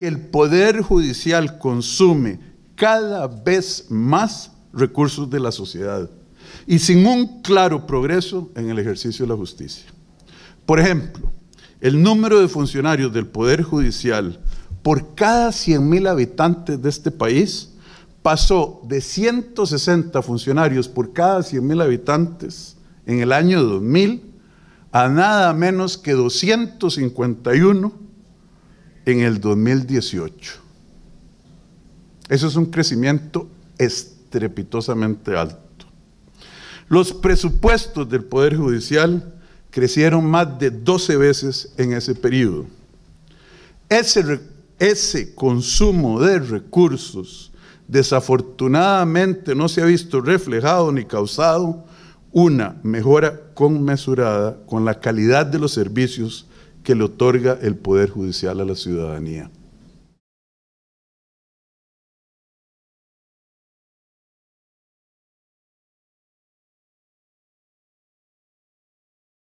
el poder judicial consume cada vez más recursos de la sociedad y sin un claro progreso en el ejercicio de la justicia. Por ejemplo, el número de funcionarios del Poder Judicial por cada 100.000 habitantes de este país pasó de 160 funcionarios por cada 100.000 habitantes en el año 2000 a nada menos que 251 en el 2018. Eso es un crecimiento estrepitosamente alto. Los presupuestos del Poder Judicial crecieron más de 12 veces en ese periodo. Ese, ese consumo de recursos desafortunadamente no se ha visto reflejado ni causado una mejora conmesurada con la calidad de los servicios que le otorga el Poder Judicial a la ciudadanía.